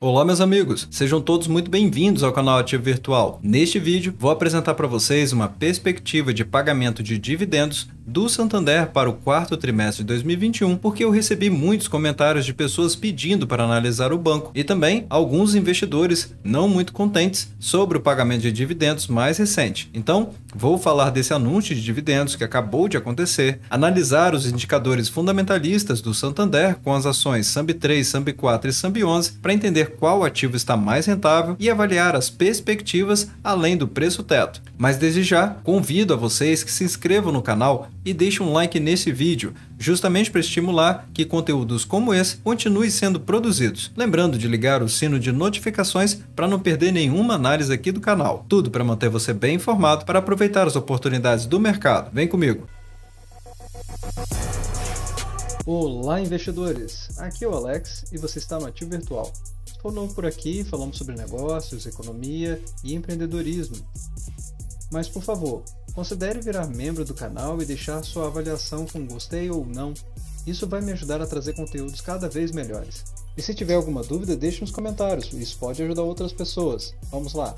Olá meus amigos, sejam todos muito bem-vindos ao canal Ativo Virtual. Neste vídeo vou apresentar para vocês uma perspectiva de pagamento de dividendos do Santander para o quarto trimestre de 2021, porque eu recebi muitos comentários de pessoas pedindo para analisar o banco e também alguns investidores não muito contentes sobre o pagamento de dividendos mais recente. Então, vou falar desse anúncio de dividendos que acabou de acontecer, analisar os indicadores fundamentalistas do Santander com as ações SAMB3, SAMB4 e SAMB11 para entender qual ativo está mais rentável e avaliar as perspectivas além do preço teto. Mas desde já, convido a vocês que se inscrevam no canal e deixe um like nesse vídeo, justamente para estimular que conteúdos como esse continuem sendo produzidos. Lembrando de ligar o sino de notificações para não perder nenhuma análise aqui do canal. Tudo para manter você bem informado para aproveitar as oportunidades do mercado. Vem comigo! Olá, investidores! Aqui é o Alex e você está no Ativo Virtual. Estou novo por aqui, falamos sobre negócios, economia e empreendedorismo. Mas por favor, Considere virar membro do canal e deixar sua avaliação com gostei ou não. Isso vai me ajudar a trazer conteúdos cada vez melhores. E se tiver alguma dúvida, deixe nos comentários, isso pode ajudar outras pessoas. Vamos lá!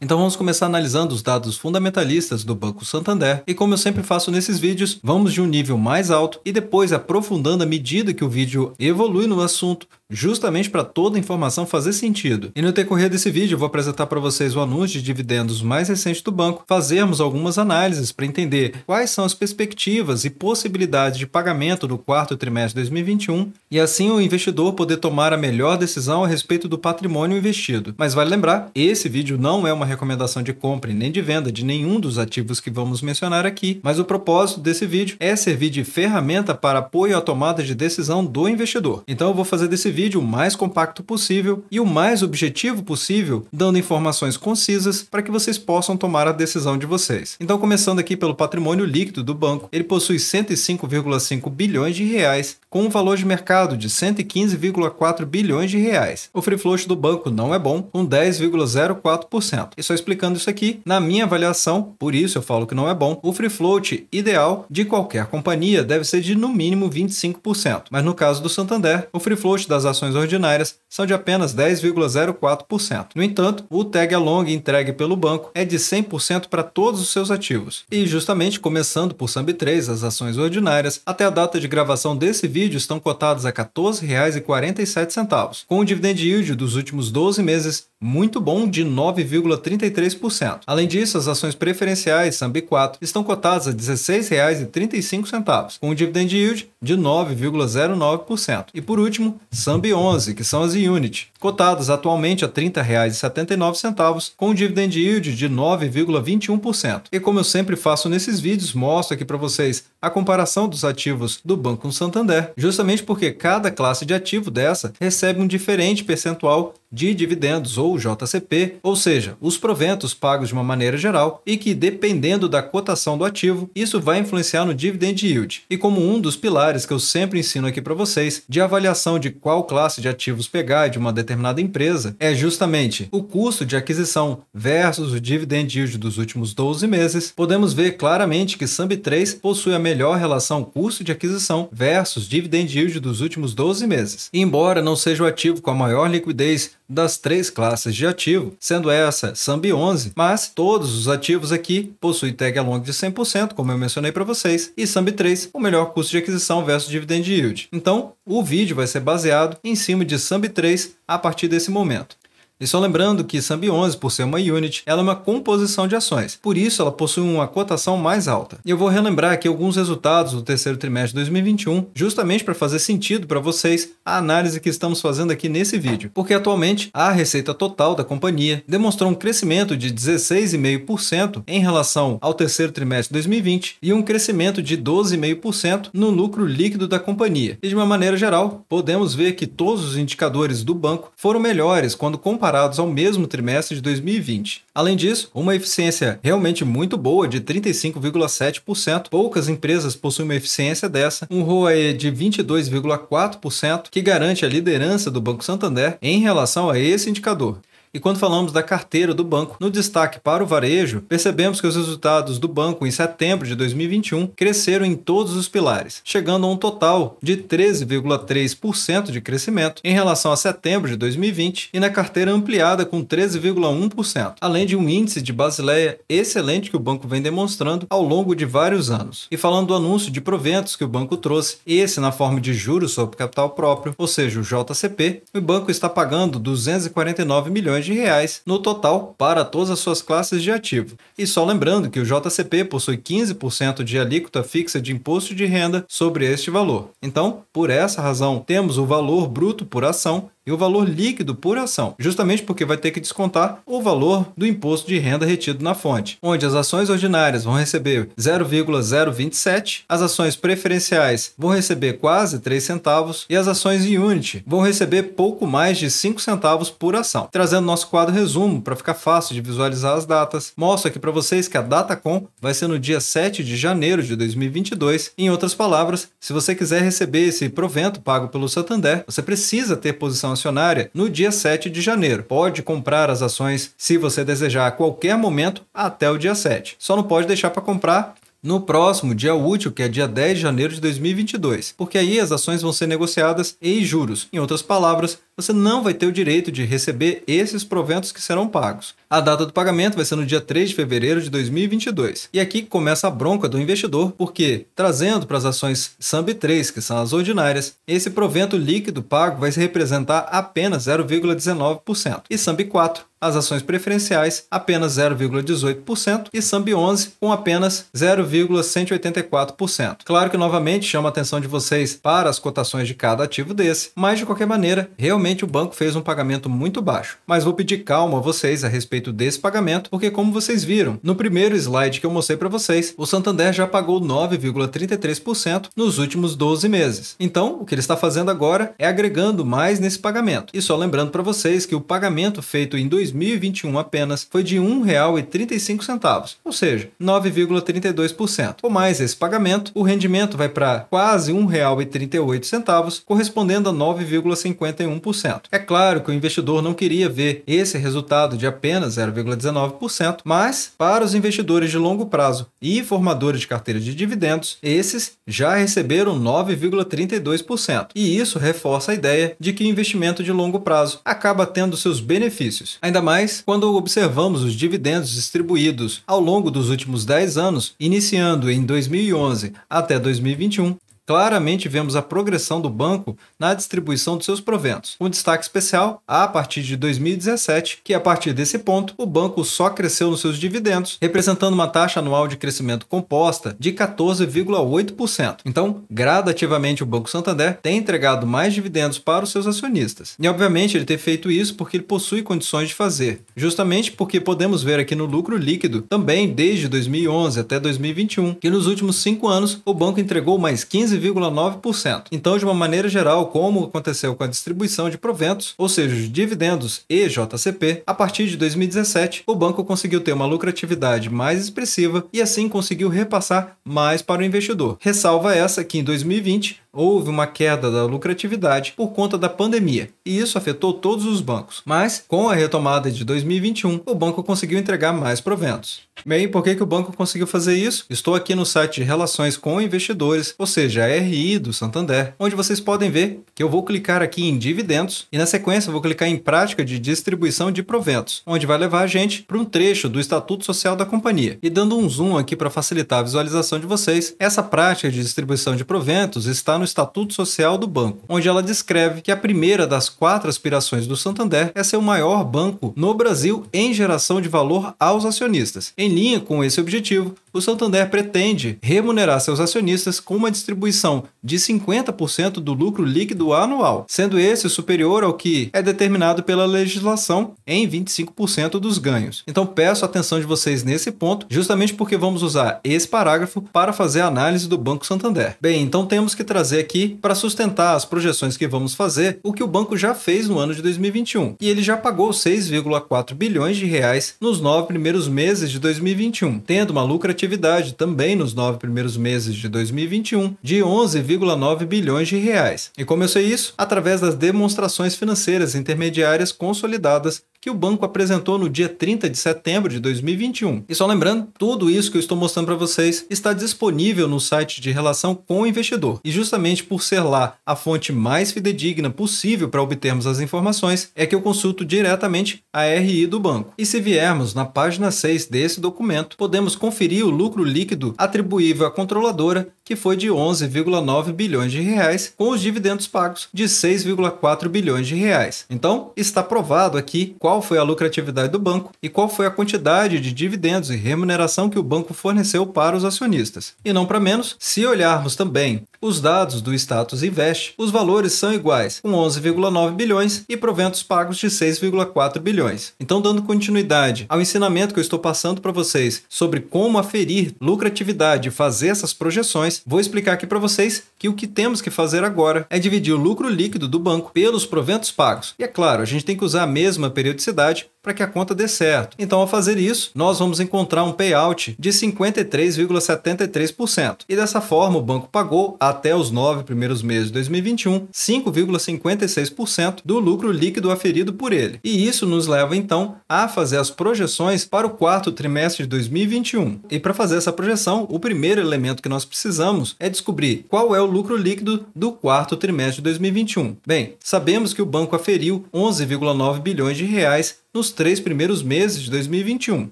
Então vamos começar analisando os dados fundamentalistas do Banco Santander e como eu sempre faço nesses vídeos, vamos de um nível mais alto e depois aprofundando à medida que o vídeo evolui no assunto justamente para toda a informação fazer sentido. E no decorrer desse vídeo eu vou apresentar para vocês o anúncio de dividendos mais recente do banco, fazermos algumas análises para entender quais são as perspectivas e possibilidades de pagamento no quarto trimestre de 2021 e assim o investidor poder tomar a melhor decisão a respeito do patrimônio investido. Mas vale lembrar, esse vídeo não é uma recomendação de compra nem de venda de nenhum dos ativos que vamos mencionar aqui, mas o propósito desse vídeo é servir de ferramenta para apoio à tomada de decisão do investidor. Então eu vou fazer desse vídeo o mais compacto possível e o mais objetivo possível, dando informações concisas para que vocês possam tomar a decisão de vocês. Então, começando aqui pelo patrimônio líquido do banco, ele possui 105,5 bilhões de reais, com um valor de mercado de 115,4 bilhões de reais. O free float do banco não é bom, com 10,04%. E só explicando isso aqui, na minha avaliação, por isso eu falo que não é bom, o free float ideal de qualquer companhia deve ser de no mínimo 25%. Mas no caso do Santander, o free float das ações ordinárias são de apenas 10,04%. No entanto, o tag along entregue pelo banco é de 100% para todos os seus ativos. E justamente começando por SAMB3, as ações ordinárias, até a data de gravação desse vídeo estão cotadas a R$ 14,47, com o dividend yield dos últimos 12 meses muito bom de 9,33%. Além disso, as ações preferenciais samb 4 estão cotadas a R$ 16,35, com um dividend yield de 9,09%. E por último, samb 11, que são as Unit, cotadas atualmente a R$ 30,79, com um dividend yield de 9,21%. E como eu sempre faço nesses vídeos, mostro aqui para vocês a comparação dos ativos do Banco Santander, justamente porque cada classe de ativo dessa recebe um diferente percentual de dividendos ou JCP, ou seja, os proventos pagos de uma maneira geral e que, dependendo da cotação do ativo, isso vai influenciar no dividend yield. E como um dos pilares que eu sempre ensino aqui para vocês de avaliação de qual classe de ativos pegar de uma determinada empresa é justamente o custo de aquisição versus o dividend yield dos últimos 12 meses, podemos ver claramente que SAMB3 possui a melhor relação custo de aquisição versus dividend yield dos últimos 12 meses. E embora não seja o ativo com a maior liquidez das três classes de ativo, sendo essa SAMB11, mas todos os ativos aqui possuem tag along de 100%, como eu mencionei para vocês, e SAMB3, o melhor custo de aquisição versus dividend yield. Então, o vídeo vai ser baseado em cima de SAMB3 a partir desse momento. E só lembrando que SAMB 11, por ser uma unit, ela é uma composição de ações, por isso ela possui uma cotação mais alta. E eu vou relembrar aqui alguns resultados do terceiro trimestre de 2021, justamente para fazer sentido para vocês a análise que estamos fazendo aqui nesse vídeo, porque atualmente a receita total da companhia demonstrou um crescimento de 16,5% em relação ao terceiro trimestre de 2020 e um crescimento de 12,5% no lucro líquido da companhia. E de uma maneira geral, podemos ver que todos os indicadores do banco foram melhores quando comparados comparados ao mesmo trimestre de 2020. Além disso, uma eficiência realmente muito boa de 35,7%, poucas empresas possuem uma eficiência dessa, um ROE de 22,4%, que garante a liderança do Banco Santander em relação a esse indicador. E quando falamos da carteira do banco, no destaque para o varejo, percebemos que os resultados do banco em setembro de 2021 cresceram em todos os pilares, chegando a um total de 13,3% de crescimento em relação a setembro de 2020 e na carteira ampliada com 13,1%, além de um índice de Basileia excelente que o banco vem demonstrando ao longo de vários anos. E falando do anúncio de proventos que o banco trouxe, esse na forma de juros sobre capital próprio, ou seja, o JCP, o banco está pagando 249 milhões milhões de reais no total para todas as suas classes de ativo. E só lembrando que o JCP possui 15% de alíquota fixa de imposto de renda sobre este valor. Então, por essa razão, temos o valor bruto por ação e o valor líquido por ação, justamente porque vai ter que descontar o valor do imposto de renda retido na fonte, onde as ações ordinárias vão receber 0,027, as ações preferenciais vão receber quase 3 centavos e as ações em unity vão receber pouco mais de 5 centavos por ação. Trazendo nosso quadro resumo para ficar fácil de visualizar as datas, mostro aqui para vocês que a data com vai ser no dia 7 de janeiro de 2022. Em outras palavras, se você quiser receber esse provento pago pelo Santander, você precisa ter posição Acionária no dia 7 de janeiro. Pode comprar as ações, se você desejar, a qualquer momento até o dia 7. Só não pode deixar para comprar no próximo dia útil, que é dia 10 de janeiro de 2022, porque aí as ações vão ser negociadas em juros. Em outras palavras, você não vai ter o direito de receber esses proventos que serão pagos. A data do pagamento vai ser no dia 3 de fevereiro de 2022. E aqui começa a bronca do investidor, porque, trazendo para as ações SAMB 3, que são as ordinárias, esse provento líquido pago vai se representar apenas 0,19%. E SAMB 4, as ações preferenciais, apenas 0,18%. E SAMB 11, com apenas 0,184%. Claro que, novamente, chama a atenção de vocês para as cotações de cada ativo desse, mas, de qualquer maneira, realmente o banco fez um pagamento muito baixo, mas vou pedir calma a vocês a respeito desse pagamento, porque como vocês viram, no primeiro slide que eu mostrei para vocês, o Santander já pagou 9,33% nos últimos 12 meses. Então, o que ele está fazendo agora é agregando mais nesse pagamento. E só lembrando para vocês que o pagamento feito em 2021 apenas foi de R$ 1,35, ou seja, 9,32%. Com mais esse pagamento, o rendimento vai para quase R$ 1,38, correspondendo a 9,51% 0,19%. É claro que o investidor não queria ver esse resultado de apenas 0,19%, mas para os investidores de longo prazo e formadores de carteira de dividendos, esses já receberam 9,32%. E isso reforça a ideia de que o investimento de longo prazo acaba tendo seus benefícios, ainda mais quando observamos os dividendos distribuídos ao longo dos últimos 10 anos, iniciando em 2011 até 2021, Claramente vemos a progressão do banco na distribuição dos seus proventos. Um destaque especial a partir de 2017, que a partir desse ponto o banco só cresceu nos seus dividendos, representando uma taxa anual de crescimento composta de 14,8%. Então, gradativamente o Banco Santander tem entregado mais dividendos para os seus acionistas. E obviamente ele tem feito isso porque ele possui condições de fazer, justamente porque podemos ver aqui no lucro líquido também desde 2011 até 2021 que nos últimos cinco anos o banco entregou mais 15 1,9%. Então, de uma maneira geral, como aconteceu com a distribuição de proventos, ou seja, os dividendos e JCP, a partir de 2017, o banco conseguiu ter uma lucratividade mais expressiva e assim conseguiu repassar mais para o investidor. Ressalva essa que em 2020 houve uma queda da lucratividade por conta da pandemia, e isso afetou todos os bancos. Mas, com a retomada de 2021, o banco conseguiu entregar mais proventos. Bem, por que, que o banco conseguiu fazer isso? Estou aqui no site de Relações com Investidores, ou seja, a RI do Santander, onde vocês podem ver que eu vou clicar aqui em dividendos e na sequência vou clicar em prática de distribuição de proventos, onde vai levar a gente para um trecho do Estatuto Social da companhia. E dando um zoom aqui para facilitar a visualização de vocês, essa prática de distribuição de proventos está no Estatuto Social do Banco, onde ela descreve que a primeira das quatro aspirações do Santander é ser o maior banco no Brasil em geração de valor aos acionistas. Em linha com esse objetivo, o Santander pretende remunerar seus acionistas com uma distribuição de 50% do lucro líquido anual, sendo esse superior ao que é determinado pela legislação em 25% dos ganhos. Então peço a atenção de vocês nesse ponto, justamente porque vamos usar esse parágrafo para fazer a análise do Banco Santander. Bem, então temos que trazer aqui para sustentar as projeções que vamos fazer o que o banco já fez no ano de 2021, e ele já pagou 6,4 bilhões de reais nos nove primeiros meses de 2021, tendo uma lucratividade lucratividade também nos nove primeiros meses de 2021 de 11,9 bilhões de reais. E como eu sei isso? Através das demonstrações financeiras intermediárias consolidadas que o banco apresentou no dia 30 de setembro de 2021. E só lembrando, tudo isso que eu estou mostrando para vocês está disponível no site de relação com o investidor. E justamente por ser lá a fonte mais fidedigna possível para obtermos as informações, é que eu consulto diretamente a RI do banco. E se viermos na página 6 desse documento, podemos conferir o lucro líquido atribuível à controladora que foi de 11,9 bilhões de reais, com os dividendos pagos de 6,4 bilhões de reais. Então, está provado aqui qual foi a lucratividade do banco e qual foi a quantidade de dividendos e remuneração que o banco forneceu para os acionistas. E não para menos, se olharmos também os dados do status invest, os valores são iguais, com 11,9 bilhões e proventos pagos de 6,4 bilhões. Então, dando continuidade ao ensinamento que eu estou passando para vocês sobre como aferir lucratividade e fazer essas projeções, vou explicar aqui para vocês que o que temos que fazer agora é dividir o lucro líquido do banco pelos proventos pagos. E é claro, a gente tem que usar a mesma periodicidade para que a conta dê certo. Então, ao fazer isso, nós vamos encontrar um payout de 53,73%. E dessa forma, o banco pagou a até os nove primeiros meses de 2021, 5,56% do lucro líquido aferido por ele. E isso nos leva então a fazer as projeções para o quarto trimestre de 2021. E para fazer essa projeção, o primeiro elemento que nós precisamos é descobrir qual é o lucro líquido do quarto trimestre de 2021. Bem, sabemos que o banco aferiu 11,9 bilhões de reais nos três primeiros meses de 2021.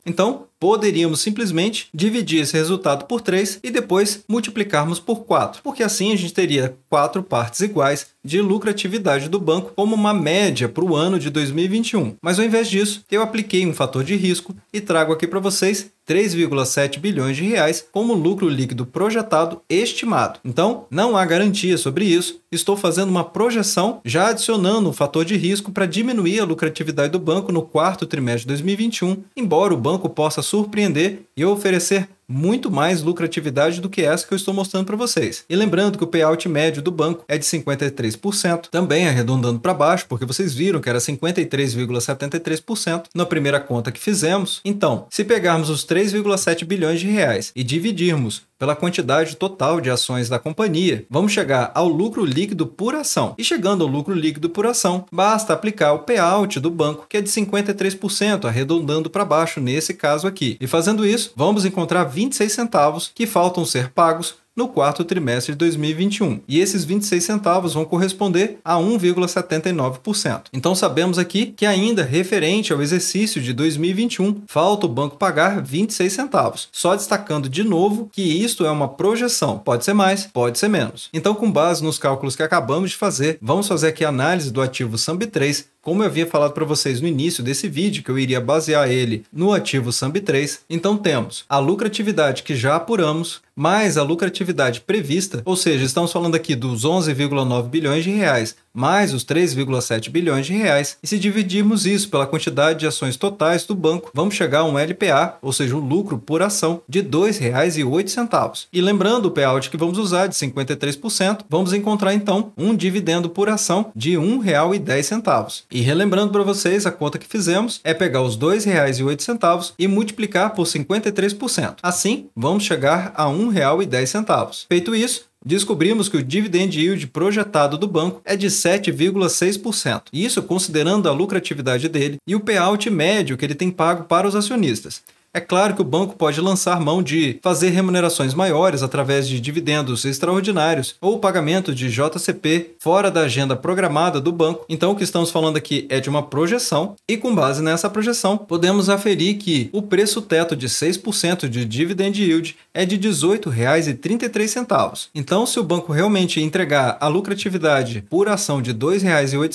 Então, poderíamos simplesmente dividir esse resultado por 3 e depois multiplicarmos por 4, porque assim a gente teria quatro partes iguais de lucratividade do banco como uma média para o ano de 2021. Mas ao invés disso, eu apliquei um fator de risco e trago aqui para vocês 3,7 bilhões de reais como lucro líquido projetado estimado. Então, não há garantia sobre isso. Estou fazendo uma projeção já adicionando um fator de risco para diminuir a lucratividade do banco no quarto trimestre de 2021, embora o banco possa surpreender e oferecer muito mais lucratividade do que essa que eu estou mostrando para vocês. E lembrando que o payout médio do banco é de 53%, também arredondando para baixo, porque vocês viram que era 53,73% na primeira conta que fizemos. Então, se pegarmos os 3,7 bilhões de reais e dividirmos pela quantidade total de ações da companhia, vamos chegar ao lucro líquido por ação. E chegando ao lucro líquido por ação, basta aplicar o payout do banco, que é de 53%, arredondando para baixo nesse caso aqui. E fazendo isso, vamos encontrar 26 centavos que faltam ser pagos no quarto trimestre de 2021. E esses 26 centavos vão corresponder a 1,79%. Então sabemos aqui que ainda referente ao exercício de 2021, falta o banco pagar 26 centavos. Só destacando de novo que isto é uma projeção, pode ser mais, pode ser menos. Então com base nos cálculos que acabamos de fazer, vamos fazer aqui a análise do ativo SAMB3 como eu havia falado para vocês no início desse vídeo, que eu iria basear ele no ativo SAMB3, então temos a lucratividade que já apuramos, mais a lucratividade prevista, ou seja, estamos falando aqui dos 11,9 bilhões de reais, mais os 3,7 bilhões de reais, e se dividirmos isso pela quantidade de ações totais do banco, vamos chegar a um LPA, ou seja, um lucro por ação de R$ 2,08. E lembrando o payout que vamos usar de 53%, vamos encontrar então um dividendo por ação de R$ 1,10. E relembrando para vocês, a conta que fizemos é pegar os R$ 2,08 e multiplicar por 53%. Assim, vamos chegar a R$ 1,10. Feito isso, descobrimos que o dividend yield projetado do banco é de 7,6%, isso considerando a lucratividade dele e o payout médio que ele tem pago para os acionistas. É claro que o banco pode lançar mão de fazer remunerações maiores através de dividendos extraordinários ou pagamento de JCP fora da agenda programada do banco. Então, o que estamos falando aqui é de uma projeção, e com base nessa projeção, podemos aferir que o preço teto de 6% de dividend yield é de R$ 18,33. Então, se o banco realmente entregar a lucratividade por ação de R$ 2,08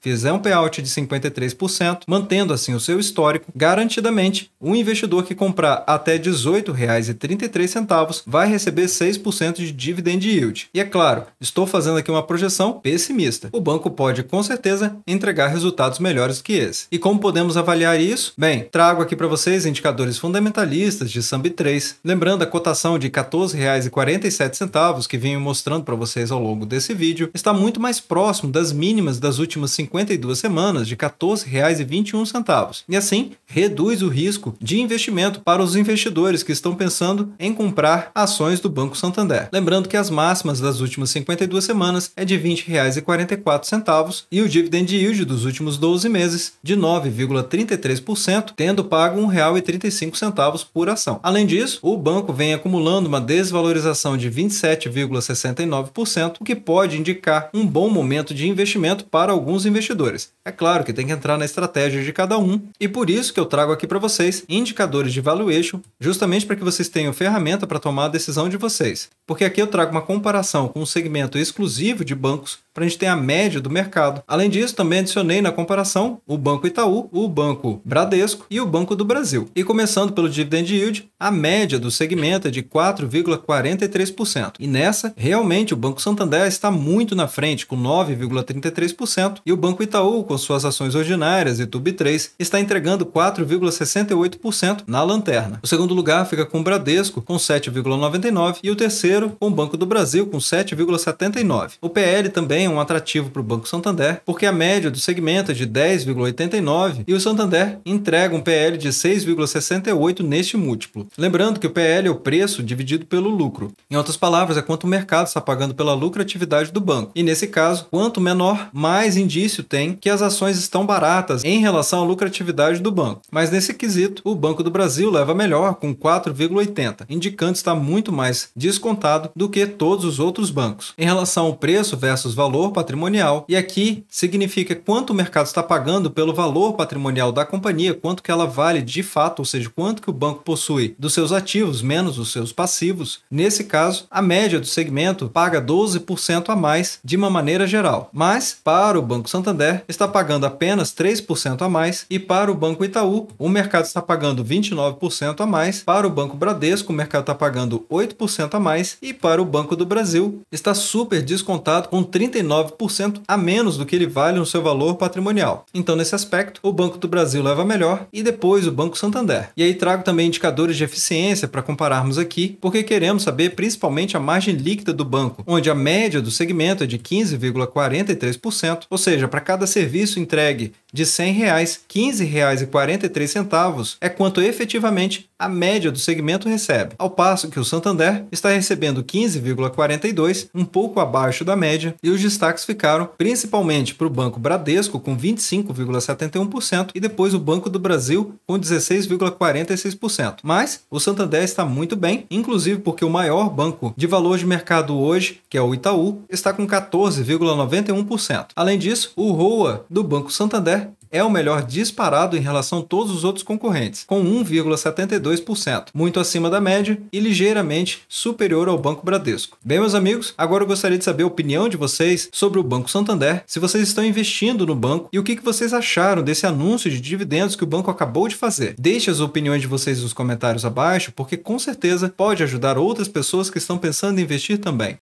fizer um payout de 53%, mantendo assim o seu histórico, garantidamente um investidor que comprar até R$ 18,33 vai receber 6% de dividend yield. E é claro, estou fazendo aqui uma projeção pessimista. O banco pode com certeza entregar resultados melhores que esse. E como podemos avaliar isso? Bem, trago aqui para vocês indicadores fundamentalistas de SAMB 3, lembrando a cotação de R$ 14,47 que venho mostrando para vocês ao longo desse vídeo, está muito mais próximo das mínimas das últimas 50 52 semanas de R$ 14,21 e assim reduz o risco de investimento para os investidores que estão pensando em comprar ações do Banco Santander. Lembrando que as máximas das últimas 52 semanas é de R$ 20,44 e o dividend yield dos últimos 12 meses de 9,33%, tendo pago R$ 1,35 por ação. Além disso, o banco vem acumulando uma desvalorização de 27,69%, o que pode indicar um bom momento de investimento para alguns investidores investidores. É claro que tem que entrar na estratégia de cada um, e por isso que eu trago aqui para vocês indicadores de valuation, justamente para que vocês tenham ferramenta para tomar a decisão de vocês porque aqui eu trago uma comparação com um segmento exclusivo de bancos para a gente ter a média do mercado. Além disso, também adicionei na comparação o Banco Itaú, o Banco Bradesco e o Banco do Brasil. E começando pelo dividend yield, a média do segmento é de 4,43%. E nessa, realmente o Banco Santander está muito na frente com 9,33% e o Banco Itaú, com suas ações ordinárias e Tube 3, está entregando 4,68% na lanterna. O segundo lugar fica com o Bradesco com 7,99 e o terceiro com o Banco do Brasil com 7,79. O PL também é um atrativo para o Banco Santander, porque a média do segmento é de 10,89 e o Santander entrega um PL de 6,68 neste múltiplo. Lembrando que o PL é o preço dividido pelo lucro. Em outras palavras, é quanto o mercado está pagando pela lucratividade do banco. E nesse caso, quanto menor, mais indício tem que as ações estão baratas em relação à lucratividade do banco. Mas nesse quesito, o Banco do Brasil leva melhor com 4,80, indicando estar muito mais descontado do que todos os outros bancos. Em relação ao preço versus valor patrimonial, e aqui significa quanto o mercado está pagando pelo valor patrimonial da companhia, quanto que ela vale de fato, ou seja, quanto que o banco possui dos seus ativos menos os seus passivos. Nesse caso, a média do segmento paga 12% a mais de uma maneira geral, mas para o Banco Santander está pagando apenas 3% a mais e para o Banco Itaú, o mercado está pagando 29% a mais, para o Banco Bradesco, o mercado está pagando 8% a mais e para o Banco do Brasil, está super descontado com 39% a menos do que ele vale no seu valor patrimonial. Então, nesse aspecto, o Banco do Brasil leva melhor e depois o Banco Santander. E aí trago também indicadores de eficiência para compararmos aqui, porque queremos saber principalmente a margem líquida do banco, onde a média do segmento é de 15,43%, ou seja, para cada serviço entregue de R$ 100,00, R$ é quanto efetivamente a média do segmento recebe, ao passo que o Santander está recebendo 15,42, um pouco abaixo da média, e os destaques ficaram principalmente para o Banco Bradesco com 25,71% e depois o Banco do Brasil com 16,46%. Mas o Santander está muito bem, inclusive porque o maior banco de valor de mercado hoje, que é o Itaú, está com 14,91%. Além disso, o ROA do Banco Santander é o melhor disparado em relação a todos os outros concorrentes, com 1,72%, muito acima da média e ligeiramente superior ao Banco Bradesco. Bem, meus amigos, agora eu gostaria de saber a opinião de vocês sobre o Banco Santander, se vocês estão investindo no banco e o que vocês acharam desse anúncio de dividendos que o banco acabou de fazer. Deixe as opiniões de vocês nos comentários abaixo, porque com certeza pode ajudar outras pessoas que estão pensando em investir também.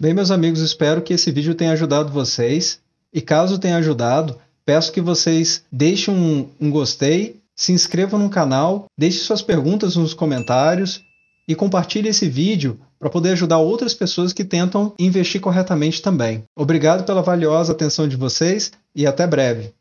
Bem, meus amigos, espero que esse vídeo tenha ajudado vocês. E caso tenha ajudado, Peço que vocês deixem um, um gostei, se inscrevam no canal, deixem suas perguntas nos comentários e compartilhem esse vídeo para poder ajudar outras pessoas que tentam investir corretamente também. Obrigado pela valiosa atenção de vocês e até breve.